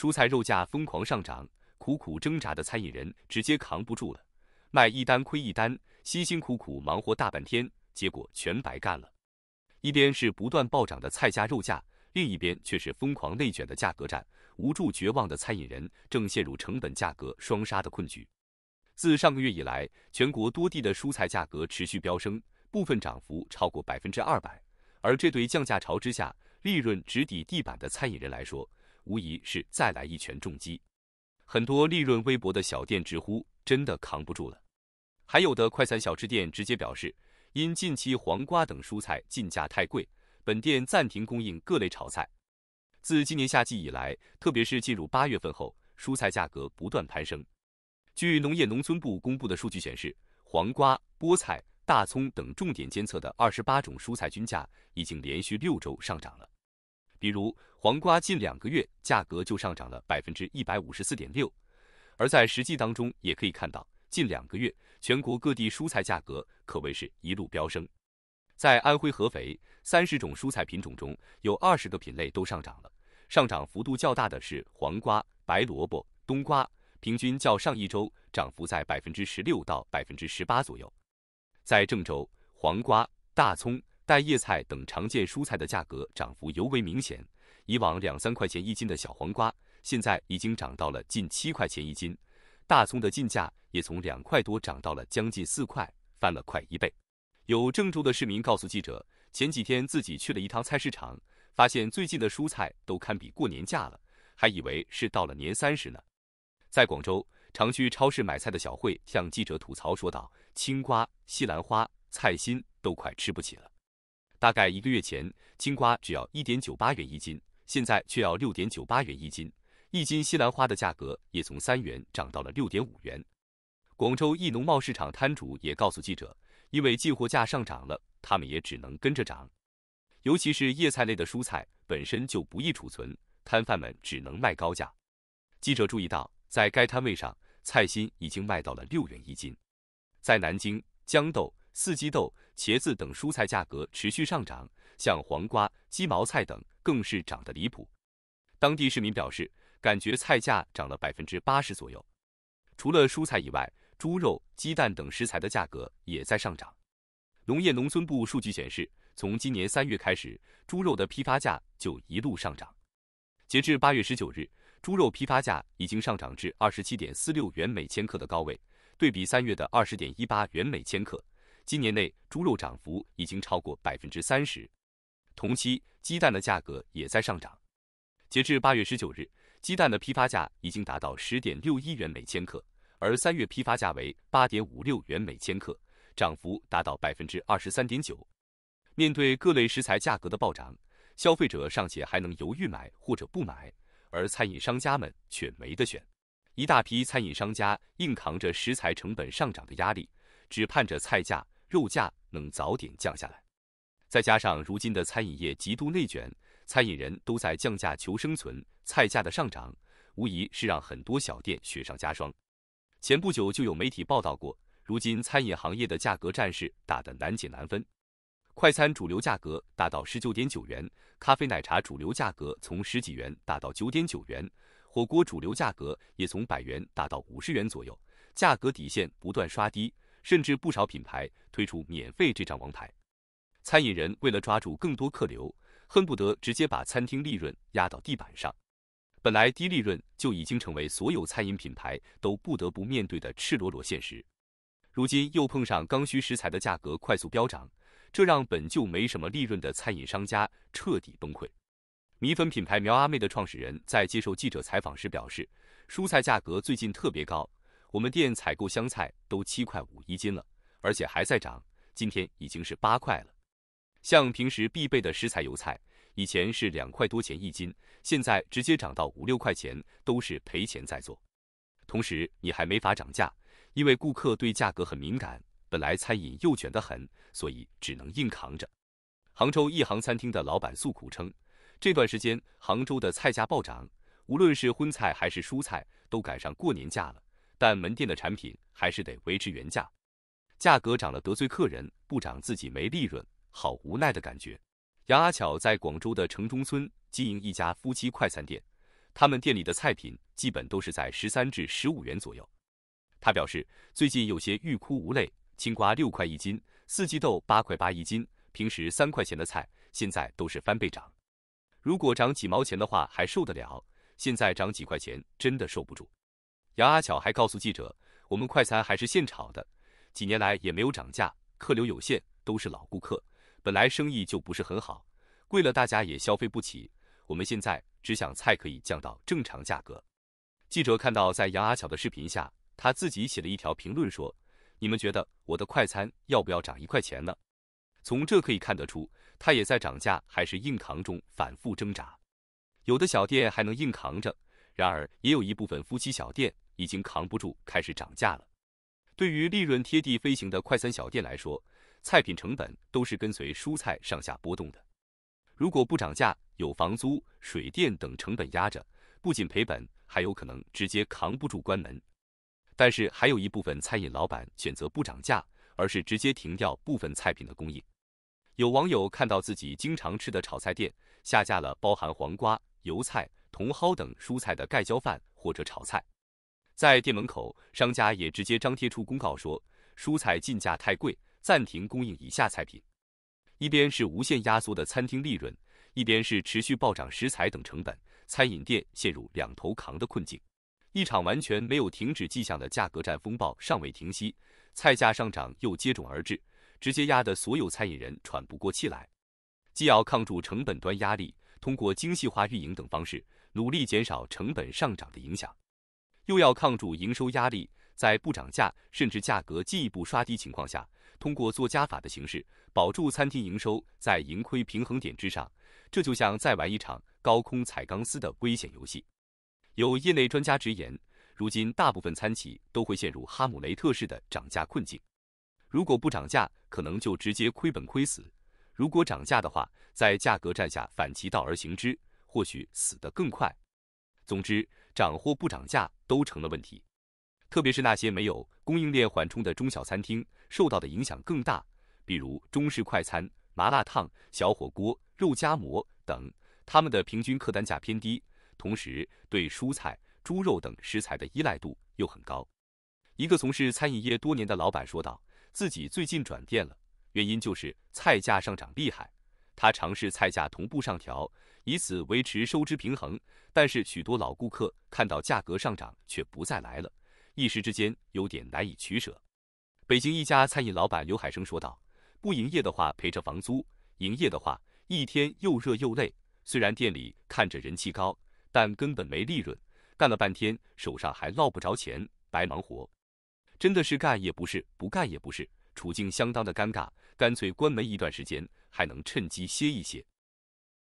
蔬菜肉价疯狂上涨，苦苦挣扎的餐饮人直接扛不住了，卖一单亏一单，辛辛苦苦忙活大半天，结果全白干了。一边是不断暴涨的菜价肉价，另一边却是疯狂内卷的价格战，无助绝望的餐饮人正陷入成本价格双杀的困局。自上个月以来，全国多地的蔬菜价格持续飙升，部分涨幅超过百分之二百，而这对降价潮之下利润直抵地板的餐饮人来说，无疑是再来一拳重击，很多利润微薄的小店直呼真的扛不住了，还有的快餐小吃店直接表示，因近期黄瓜等蔬菜进价太贵，本店暂停供应各类炒菜。自今年夏季以来，特别是进入八月份后，蔬菜价格不断攀升。据农业农村部公布的数据显示，黄瓜、菠菜、大葱等重点监测的二十八种蔬菜均价已经连续六周上涨了。比如黄瓜，近两个月价格就上涨了百分之一百五十四点六，而在实际当中也可以看到，近两个月全国各地蔬菜价格可谓是一路飙升。在安徽合肥，三十种蔬菜品种中有二十个品类都上涨了，上涨幅度较大的是黄瓜、白萝卜、冬瓜，平均较上一周涨幅在百分之十六到百分之十八左右。在郑州，黄瓜、大葱。带叶菜等常见蔬菜的价格涨幅尤为明显，以往两三块钱一斤的小黄瓜，现在已经涨到了近七块钱一斤，大葱的进价也从两块多涨到了将近四块，翻了快一倍。有郑州的市民告诉记者，前几天自己去了一趟菜市场，发现最近的蔬菜都堪比过年价了，还以为是到了年三十呢。在广州，常去超市买菜的小慧向记者吐槽说道：“青瓜、西兰花、菜心都快吃不起了。”大概一个月前，青瓜只要一点九八元一斤，现在却要六点九八元一斤。一斤西兰花的价格也从三元涨到了六点五元。广州一农贸市场摊主也告诉记者，因为进货价上涨了，他们也只能跟着涨。尤其是叶菜类的蔬菜本身就不易储存，摊贩们只能卖高价。记者注意到，在该摊位上，菜心已经卖到了六元一斤。在南京，豇豆。四季豆、茄子等蔬菜价格持续上涨，像黄瓜、鸡毛菜等更是涨得离谱。当地市民表示，感觉菜价涨了百分之八十左右。除了蔬菜以外，猪肉、鸡蛋等食材的价格也在上涨。农业农村部数据显示，从今年三月开始，猪肉的批发价就一路上涨。截至八月十九日，猪肉批发价已经上涨至二十七点四六元每千克的高位，对比三月的二十点一八元每千克。今年内猪肉涨幅已经超过百分之三十，同期鸡蛋的价格也在上涨。截至八月十九日，鸡蛋的批发价已经达到十点六一元每千克，而三月批发价为八点五六元每千克，涨幅达到百分之二十三点九。面对各类食材价格的暴涨，消费者尚且还能犹豫买或者不买，而餐饮商家们却没得选，一大批餐饮商家硬扛着食材成本上涨的压力，只盼着菜价。肉价能早点降下来，再加上如今的餐饮业极度内卷，餐饮人都在降价求生存，菜价的上涨无疑是让很多小店雪上加霜。前不久就有媒体报道过，如今餐饮行业的价格战是打得难解难分，快餐主流价格达到十九点九元，咖啡奶茶主流价格从十几元打到九点九元，火锅主流价格也从百元打到五十元左右，价格底线不断刷低。甚至不少品牌推出免费这张王牌，餐饮人为了抓住更多客流，恨不得直接把餐厅利润压到地板上。本来低利润就已经成为所有餐饮品牌都不得不面对的赤裸裸现实，如今又碰上刚需食材的价格快速飙涨，这让本就没什么利润的餐饮商家彻底崩溃。米粉品牌苗阿妹的创始人在接受记者采访时表示，蔬菜价格最近特别高。我们店采购香菜都七块五一斤了，而且还在涨，今天已经是八块了。像平时必备的食材油菜，以前是两块多钱一斤，现在直接涨到五六块钱，都是赔钱在做。同时，你还没法涨价，因为顾客对价格很敏感，本来餐饮又卷得很，所以只能硬扛着。杭州一行餐厅的老板诉苦称，这段时间杭州的菜价暴涨，无论是荤菜还是蔬菜，都赶上过年价了。但门店的产品还是得维持原价，价格涨了得罪客人，不涨自己没利润，好无奈的感觉。杨阿巧在广州的城中村经营一家夫妻快餐店，他们店里的菜品基本都是在十三至十五元左右。他表示，最近有些欲哭无泪，青瓜六块一斤，四季豆八块八一斤，平时三块钱的菜现在都是翻倍涨，如果涨几毛钱的话还受得了，现在涨几块钱真的受不住。杨阿巧还告诉记者，我们快餐还是现炒的，几年来也没有涨价，客流有限，都是老顾客，本来生意就不是很好，贵了大家也消费不起。我们现在只想菜可以降到正常价格。记者看到，在杨阿巧的视频下，他自己写了一条评论说，你们觉得我的快餐要不要涨一块钱呢？从这可以看得出，他也在涨价还是硬扛中反复挣扎。有的小店还能硬扛着，然而也有一部分夫妻小店。已经扛不住，开始涨价了。对于利润贴地飞行的快餐小店来说，菜品成本都是跟随蔬菜上下波动的。如果不涨价，有房租、水电等成本压着，不仅赔本，还有可能直接扛不住关门。但是还有一部分餐饮老板选择不涨价，而是直接停掉部分菜品的供应。有网友看到自己经常吃的炒菜店下架了包含黄瓜、油菜、茼蒿等蔬菜的盖浇饭或者炒菜。在店门口，商家也直接张贴出公告，说蔬菜进价太贵，暂停供应以下菜品。一边是无限压缩的餐厅利润，一边是持续暴涨食材等成本，餐饮店陷入两头扛的困境。一场完全没有停止迹象的价格战风暴尚未停息，菜价上涨又接踵而至，直接压得所有餐饮人喘不过气来。既要抗住成本端压力，通过精细化运营等方式，努力减少成本上涨的影响。又要抗住营收压力，在不涨价甚至价格进一步刷低情况下，通过做加法的形式保住餐厅营收在盈亏平衡点之上，这就像在玩一场高空踩钢丝的危险游戏。有业内专家直言，如今大部分餐企都会陷入哈姆雷特式的涨价困境，如果不涨价，可能就直接亏本亏死；如果涨价的话，在价格战下反其道而行之，或许死得更快。总之。涨或不涨价都成了问题，特别是那些没有供应链缓冲的中小餐厅受到的影响更大。比如中式快餐、麻辣烫、小火锅、肉夹馍等，他们的平均客单价偏低，同时对蔬菜、猪肉等食材的依赖度又很高。一个从事餐饮业多年的老板说道：“自己最近转店了，原因就是菜价上涨厉害。”他尝试菜价同步上调，以此维持收支平衡。但是许多老顾客看到价格上涨，却不再来了，一时之间有点难以取舍。北京一家餐饮老板刘海生说道：“不营业的话，赔着房租；营业的话，一天又热又累。虽然店里看着人气高，但根本没利润，干了半天手上还捞不着钱，白忙活。真的是干也不是，不干也不是，处境相当的尴尬。干脆关门一段时间。”还能趁机歇一歇。